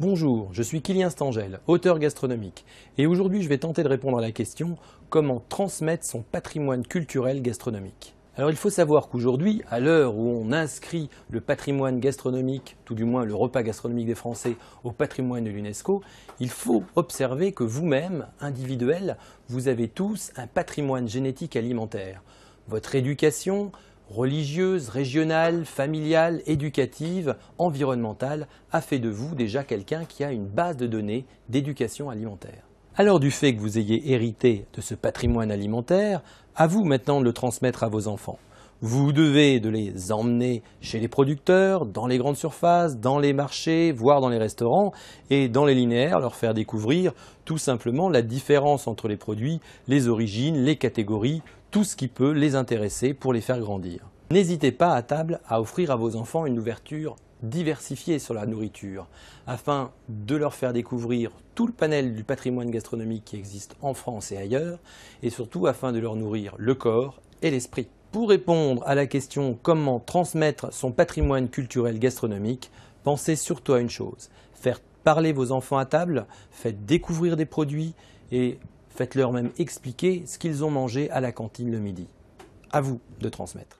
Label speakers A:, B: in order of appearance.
A: Bonjour, je suis Kylian Stangel, auteur gastronomique, et aujourd'hui je vais tenter de répondre à la question comment transmettre son patrimoine culturel gastronomique. Alors il faut savoir qu'aujourd'hui, à l'heure où on inscrit le patrimoine gastronomique, tout du moins le repas gastronomique des Français, au patrimoine de l'UNESCO, il faut observer que vous-même, individuel, vous avez tous un patrimoine génétique alimentaire. Votre éducation, religieuse, régionale, familiale, éducative, environnementale, a fait de vous déjà quelqu'un qui a une base de données d'éducation alimentaire. Alors du fait que vous ayez hérité de ce patrimoine alimentaire, à vous maintenant de le transmettre à vos enfants. Vous devez de les emmener chez les producteurs, dans les grandes surfaces, dans les marchés, voire dans les restaurants, et dans les linéaires, leur faire découvrir tout simplement la différence entre les produits, les origines, les catégories, tout ce qui peut les intéresser pour les faire grandir. N'hésitez pas à table à offrir à vos enfants une ouverture diversifiée sur la nourriture, afin de leur faire découvrir tout le panel du patrimoine gastronomique qui existe en France et ailleurs, et surtout afin de leur nourrir le corps et l'esprit. Pour répondre à la question comment transmettre son patrimoine culturel gastronomique, pensez surtout à une chose, faire parler vos enfants à table, faites découvrir des produits et faites-leur même expliquer ce qu'ils ont mangé à la cantine le midi. À vous de transmettre.